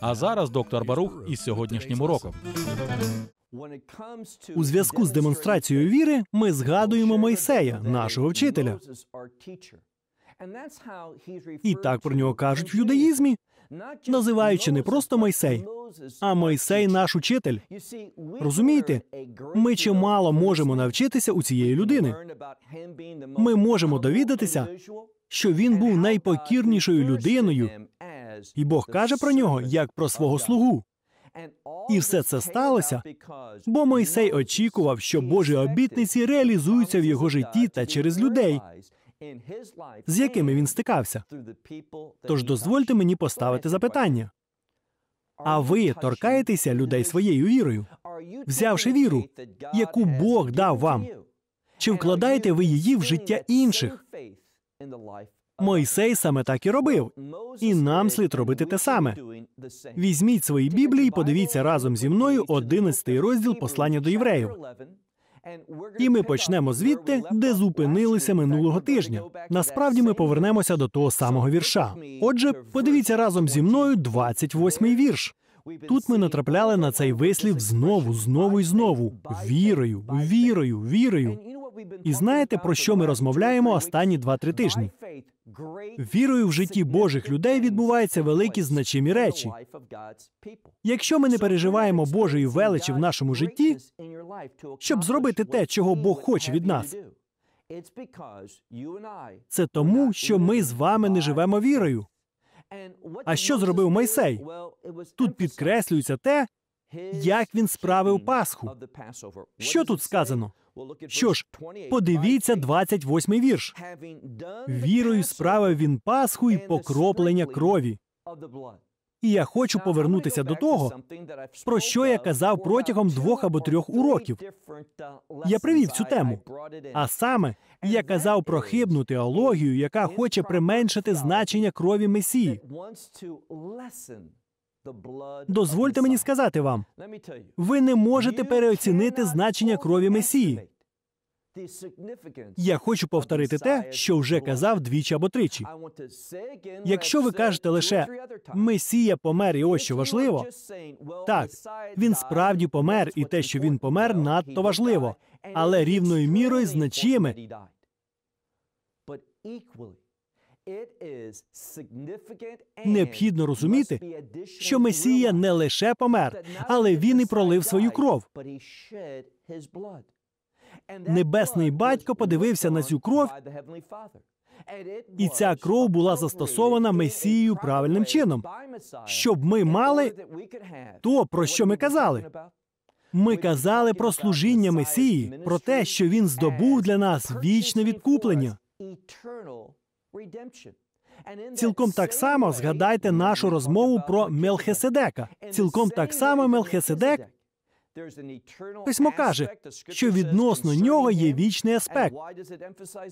А зараз доктор Барух із сьогоднішнім уроком. У зв'язку з демонстрацією віри ми згадуємо Мойсея, нашого вчителя. І так про нього кажуть в юдаїзмі, називаючи не просто Мойсей, а Мойсей наш учитель. Розумієте, ми чимало можемо навчитися у цієї людини. Ми можемо довідатися, що він був найпокірнішою людиною і Бог каже про нього як про свого слугу. І все це сталося, бо Мойсей очікував, що Божі обітниці реалізуються в його житті та через людей, з якими він стикався. Тож дозвольте мені поставити запитання. А ви торкаєтеся людей своєю вірою, взявши віру, яку Бог дав вам? Чи вкладаєте ви її в життя інших? Мойсей саме так і робив, і нам слід робити те саме. Візьміть свої біблії, подивіться разом зі мною 11 розділ послання до євреїв. І ми почнемо звідти, де зупинилися минулого тижня. Насправді ми повернемося до того самого вірша. Отже, подивіться разом зі мною 28-й вірш. Тут ми натрапляли на цей вислів знову, знову і знову. Вірою, вірою, вірою. І знаєте, про що ми розмовляємо останні 2-3 тижні? Вірою в житті Божих людей відбуваються великі значимі речі. Якщо ми не переживаємо Божої величі в нашому житті, щоб зробити те, чого Бог хоче від нас, це тому, що ми з вами не живемо вірою. А що зробив Мойсей? Тут підкреслюється те, як він справив Пасху. Що тут сказано? Що ж, подивіться 28-й вірш. Вірою справив він Пасху і покроплення крові. І я хочу повернутися до того, про що я казав протягом двох або трьох уроків. Uh, я привів цю тему. А саме я казав про хибну теологію, яка хоче применшити значення крові Месії. Дозвольте мені сказати вам, ви не можете переоцінити значення крові Месії. Я хочу повторити те, що вже казав двічі або тричі. Якщо ви кажете лише Месія помер, і ось що важливо. Так, він справді помер, і те, що він помер, надто важливо, але рівною мірою значиме. Необхідно розуміти, що Месія не лише помер, але він і пролив свою кров. Небесний батько подивився на цю кров, і ця кров була застосована Месією правильним чином, щоб ми мали то, про що ми казали. Ми казали про служіння Месії, про те, що він здобув для нас вічне відкуплення. Цілком так само згадайте нашу розмову про Мелхеседека. Цілком так само Мелхеседек Письмо каже, що відносно нього є вічний аспект.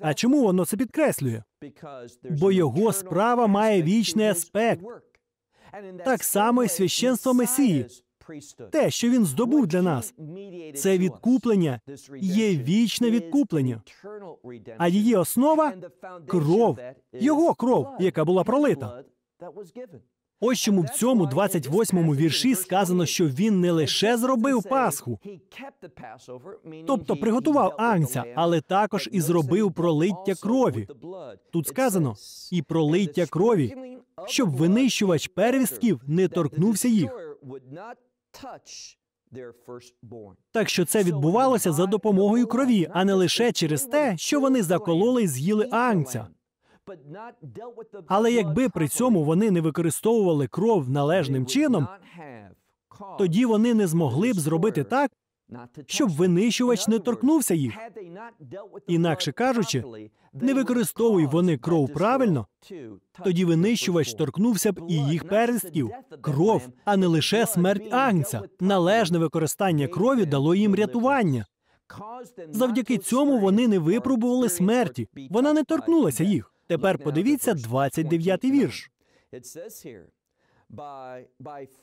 А чому воно це підкреслює? Бо його справа має вічний аспект. Так само і священство Месії те, що він здобув для нас, це відкуплення є вічне відкуплення. А її основа кров, його кров, яка була пролита. Ось чому в цьому 28-му вірші сказано, що він не лише зробив Пасху, тобто приготував Агнця, але також і зробив пролиття крові. Тут сказано і пролиття крові, щоб винищувач первістків не торкнувся їх. Так що це відбувалося за допомогою крові, а не лише через те, що вони закололи і з'їли ангця. Але якби при цьому вони не використовували кров належним чином, тоді вони не змогли б зробити так, щоб винищувач не торкнувся їх. Інакше кажучи, не використовуй вони кров правильно, тоді винищувач торкнувся б і їх перестків, кров, а не лише смерть агнця. Належне використання крові дало їм рятування. Завдяки цьому вони не випробували смерті. Вона не торкнулася їх. Тепер подивіться 29-й вірш.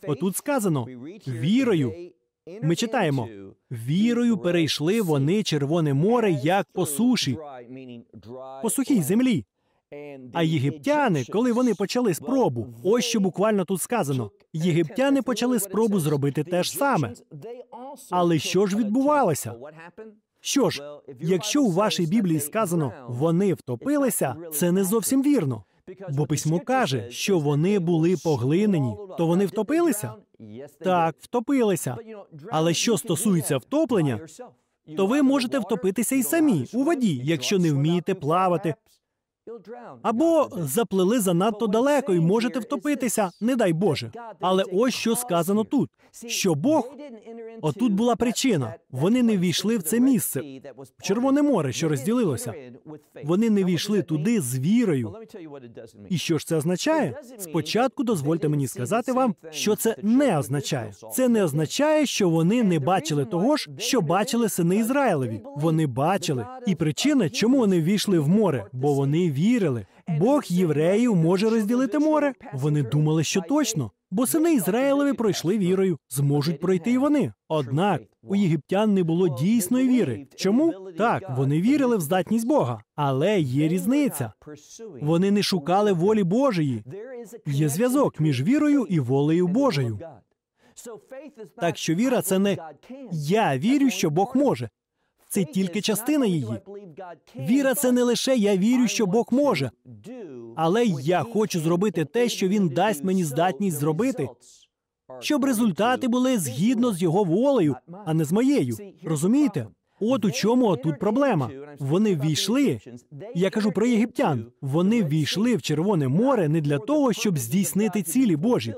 Отут сказано вірою ми читаємо вірою перейшли вони Червоне море як по суші, по сухій землі. А єгиптяни, коли вони почали спробу, ось що буквально тут сказано: єгиптяни почали спробу зробити те ж саме. Але що ж відбувалося? Що ж, якщо у вашій Біблії сказано вони втопилися, це не зовсім вірно. Бо письмо каже, що вони були поглинені, то вони втопилися. Так, втопилися. Але що стосується втоплення, то ви можете втопитися і самі у воді, якщо не вмієте плавати, або заплили занадто далеко і можете втопитися, не дай Боже. Але ось що сказано тут: що Бог отут була причина. Вони не війшли в це місце, в Червоне море, що розділилося. Вони не війшли туди з вірою. І що ж це означає? Спочатку дозвольте мені сказати вам, що це не означає. Це не означає, що вони не бачили того ж, що бачили сини Ізраїлеві. Вони бачили. І причина, чому вони війшли в море, бо вони вірили. Бог євреїв може розділити море. Вони думали, що точно, бо сини Ізраїлеві пройшли вірою, зможуть пройти й вони. Однак у єгиптян не було дійсної віри. Чому так вони вірили в здатність Бога, але є різниця. Вони не шукали волі Божої. Є зв'язок між вірою і волею Божою. Так що віра це не я вірю, що Бог може це тільки частина її. Віра це не лише я вірю, що Бог може, але я хочу зробити те, що він дасть мені здатність зробити, щоб результати були згідно з його волею, а не з моєю. Розумієте? От у чому тут проблема. Вони війшли. Я кажу про єгиптян. Вони війшли в Червоне море не для того, щоб здійснити цілі Божі,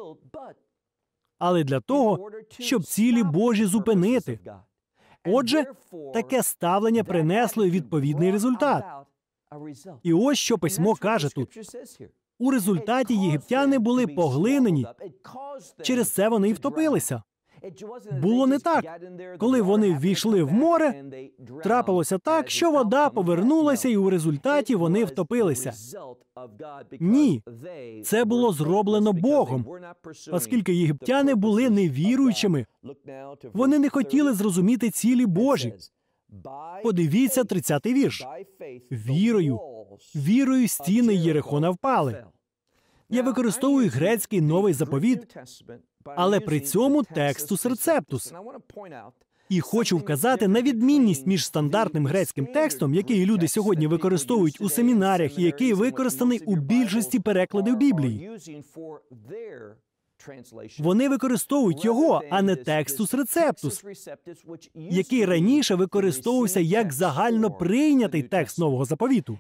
але для того, щоб цілі Божі зупинити. Отже, таке ставлення принесло і відповідний результат. І ось що письмо каже тут. У результаті єгиптяни були поглинені. Через це вони й втопилися. Було не так. Коли вони ввійшли в море, трапилося так, що вода повернулася, і у результаті вони втопилися. Ні, це було зроблено Богом, оскільки єгиптяни були невіруючими. Вони не хотіли зрозуміти цілі Божі. Подивіться 30-й вірш. Вірою, вірою стіни Єрихона впали. Я використовую грецький новий заповіт, але при цьому текстус рецептус. І хочу вказати на відмінність між стандартним грецьким текстом, який люди сьогодні використовують у семінарях, і який використаний у більшості перекладів Біблії. Вони використовують його, а не текстус рецептус, який раніше використовувався як загально прийнятий текст нового заповіту.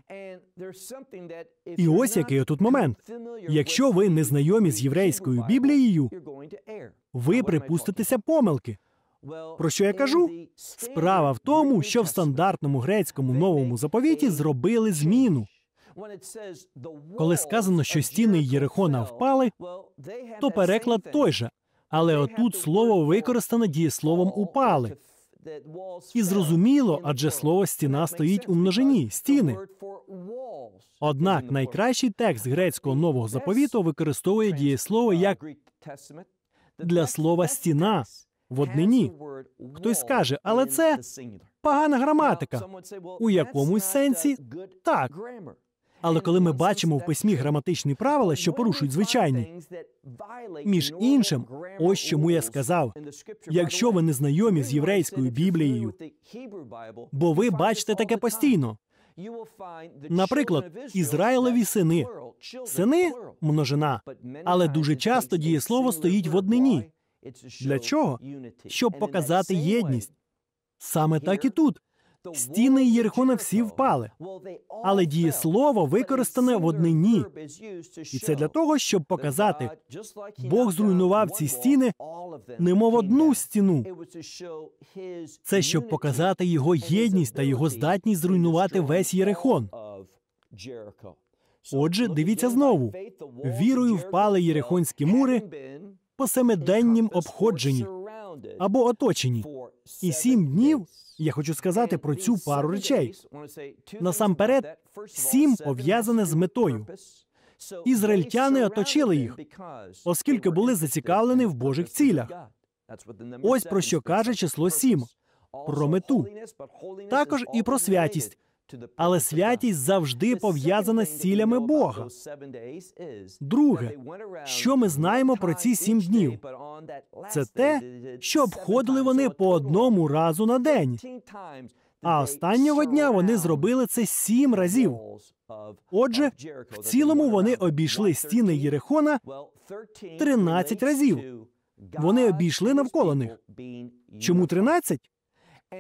І ось який тут момент. Якщо ви не знайомі з єврейською Біблією, ви припуститеся помилки. Про що я кажу? Справа в тому, що в стандартному грецькому новому заповіті зробили зміну. Коли сказано, що стіни Єрихона впали, то переклад той же. Але отут слово використано дієсловом упали. І зрозуміло, адже слово стіна стоїть у множині стіни. Однак найкращий текст грецького нового заповіту використовує дієслово як для слова стіна в однині. Хтось скаже, але це погана граматика. У якомусь сенсі так. Але коли ми бачимо в письмі граматичні правила, що порушують звичайні між іншим, ось чому я сказав: якщо ви не знайомі з єврейською біблією, бо ви бачите таке постійно. Наприклад, Ізраїлові сини, сини множина, але дуже часто дієслово стоїть в однині. Для чого? Щоб показати єдність. Саме так і тут стіни Єрихона всі впали, але дієслово використане в однині. І це для того, щоб показати, Бог зруйнував ці стіни, немов одну стіну. Це щоб показати його єдність та його здатність зруйнувати весь Єрихон. Отже, дивіться знову вірою впали єрихонські мури по семиденнім обходженні або оточенні. І сім днів я хочу сказати про цю пару речей. Насамперед, сім пов'язане з метою. Ізраїльтяни оточили їх, оскільки були зацікавлені в Божих цілях. Ось про що каже число сім про мету, також і про святість але святість завжди пов'язана з цілями Бога. Друге, що ми знаємо про ці сім днів? Це те, що обходили вони по одному разу на день. А останнього дня вони зробили це сім разів. Отже, в цілому вони обійшли стіни Єрихона 13 разів. Вони обійшли навколо них. Чому 13?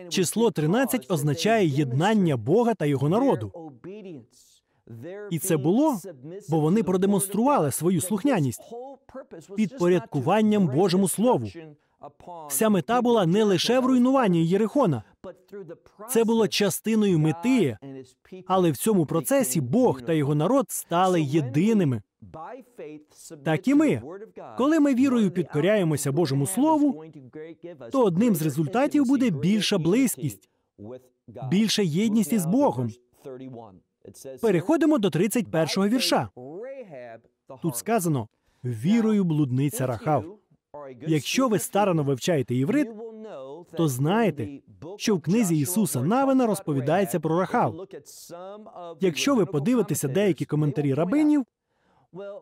Число 13 означає єднання Бога та його народу. І це було, бо вони продемонстрували свою слухняність підпорядкуванням Божому Слову, Вся мета була не лише в руйнуванні Єрихона. Це було частиною мети, але в цьому процесі Бог та його народ стали єдиними. Так і ми, коли ми вірою підкоряємося Божому Слову, то одним з результатів буде більша близькість, більша єдність із Богом. Переходимо до 31-го вірша. Тут сказано вірою блудниця Рахав. Якщо ви старано вивчаєте іврит, то знаєте, що в книзі Ісуса Навина розповідається про Рахав. Якщо ви подивитеся деякі коментарі рабинів,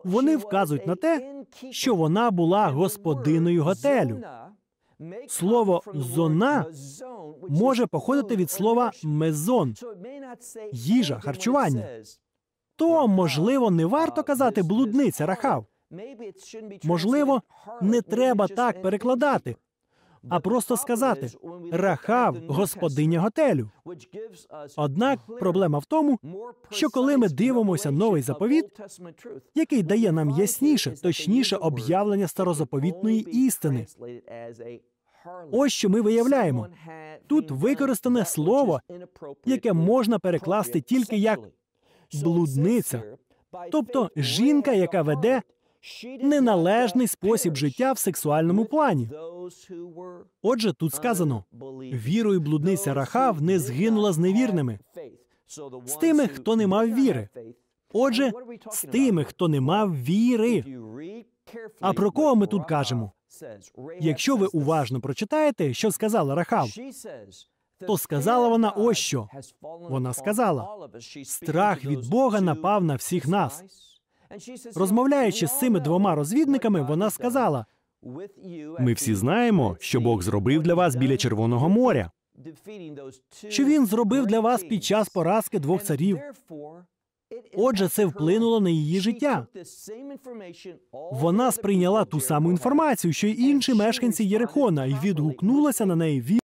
вони вказують на те, що вона була господиною готелю. Слово зона може походити від слова мезон, їжа, харчування. То можливо не варто казати блудниця Рахав. Можливо, не треба так перекладати, а просто сказати Рахав, господиня готелю. Однак проблема в тому, що коли ми дивимося новий заповіт, який дає нам ясніше, точніше об'явлення старозаповітної істини, Ось що ми виявляємо тут використане слово, яке можна перекласти тільки як блудниця, тобто жінка, яка веде неналежний спосіб життя в сексуальному плані. Отже, тут сказано вірою блудниця Рахав не згинула з невірними, з тими, хто не мав віри. Отже, з тими, хто не мав віри. А про кого ми тут кажемо? Якщо ви уважно прочитаєте, що сказала Рахав, то сказала вона ось що. Вона сказала: страх від Бога напав на всіх нас. Розмовляючи з цими двома розвідниками, вона сказала: ми всі знаємо, що Бог зробив для вас біля Червоного моря. що він зробив для вас під час поразки двох царів. Отже, це вплинуло на її життя. Вона сприйняла ту саму інформацію, що й інші мешканці Єрихона, і відгукнулася на неї.